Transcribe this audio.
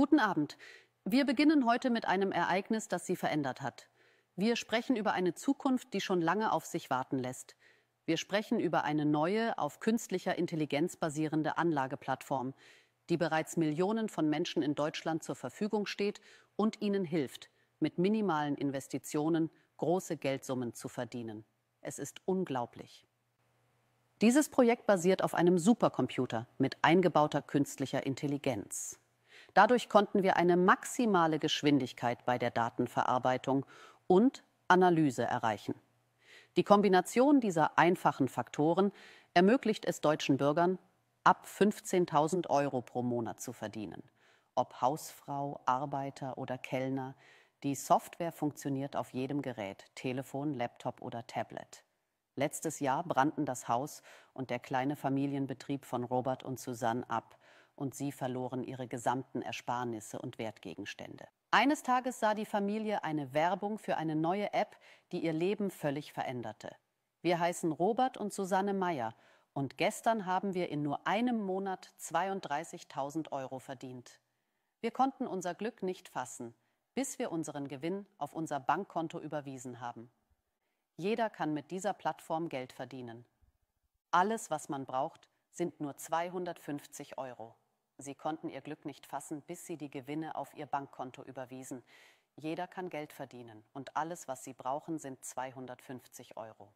Guten Abend. Wir beginnen heute mit einem Ereignis, das Sie verändert hat. Wir sprechen über eine Zukunft, die schon lange auf sich warten lässt. Wir sprechen über eine neue, auf künstlicher Intelligenz basierende Anlageplattform, die bereits Millionen von Menschen in Deutschland zur Verfügung steht und ihnen hilft, mit minimalen Investitionen große Geldsummen zu verdienen. Es ist unglaublich. Dieses Projekt basiert auf einem Supercomputer mit eingebauter künstlicher Intelligenz. Dadurch konnten wir eine maximale Geschwindigkeit bei der Datenverarbeitung und Analyse erreichen. Die Kombination dieser einfachen Faktoren ermöglicht es deutschen Bürgern, ab 15.000 Euro pro Monat zu verdienen. Ob Hausfrau, Arbeiter oder Kellner, die Software funktioniert auf jedem Gerät, Telefon, Laptop oder Tablet. Letztes Jahr brannten das Haus und der kleine Familienbetrieb von Robert und Susanne ab und sie verloren ihre gesamten Ersparnisse und Wertgegenstände. Eines Tages sah die Familie eine Werbung für eine neue App, die ihr Leben völlig veränderte. Wir heißen Robert und Susanne Meyer und gestern haben wir in nur einem Monat 32.000 Euro verdient. Wir konnten unser Glück nicht fassen, bis wir unseren Gewinn auf unser Bankkonto überwiesen haben. Jeder kann mit dieser Plattform Geld verdienen. Alles, was man braucht, sind nur 250 Euro. Sie konnten ihr Glück nicht fassen, bis sie die Gewinne auf ihr Bankkonto überwiesen. Jeder kann Geld verdienen und alles, was sie brauchen, sind 250 Euro.